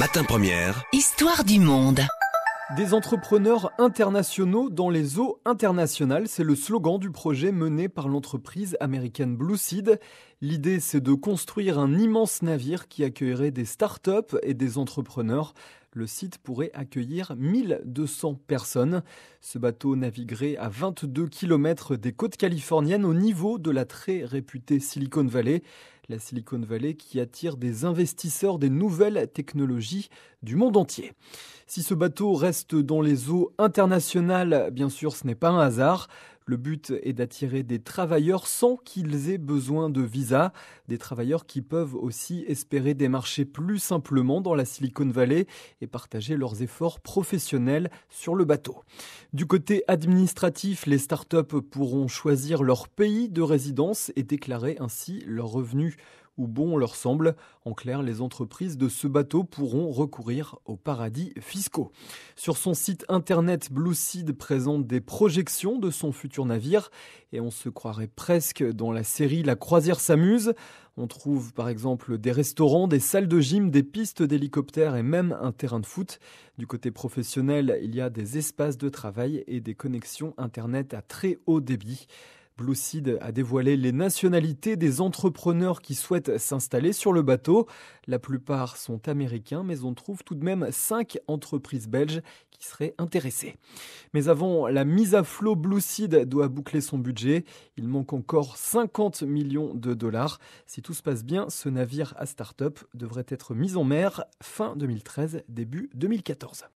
Matin Première. Histoire du monde. Des entrepreneurs internationaux dans les eaux internationales, c'est le slogan du projet mené par l'entreprise américaine Blue Seed. L'idée, c'est de construire un immense navire qui accueillerait des startups et des entrepreneurs. Le site pourrait accueillir 1200 personnes. Ce bateau naviguerait à 22 km des côtes californiennes au niveau de la très réputée Silicon Valley la Silicon Valley qui attire des investisseurs des nouvelles technologies du monde entier. Si ce bateau reste dans les eaux internationales, bien sûr, ce n'est pas un hasard. Le but est d'attirer des travailleurs sans qu'ils aient besoin de visa, des travailleurs qui peuvent aussi espérer des marchés plus simplement dans la Silicon Valley et partager leurs efforts professionnels sur le bateau. Du côté administratif, les startups pourront choisir leur pays de résidence et déclarer ainsi leurs revenus ou bon leur semble. En clair, les entreprises de ce bateau pourront recourir aux paradis fiscaux. Sur son site internet, Blue Seed présente des projections de son futur navire et on se croirait presque dans la série La croisière s'amuse. On trouve par exemple des restaurants, des salles de gym, des pistes d'hélicoptères et même un terrain de foot. Du côté professionnel, il y a des espaces de travail et des connexions Internet à très haut débit. Blue Seed a dévoilé les nationalités des entrepreneurs qui souhaitent s'installer sur le bateau. La plupart sont américains, mais on trouve tout de même cinq entreprises belges qui seraient intéressées. Mais avant la mise à flot, Blue Seed doit boucler son budget. Il manque encore 50 millions de dollars. Si tout se passe bien, ce navire à start-up devrait être mis en mer fin 2013, début 2014.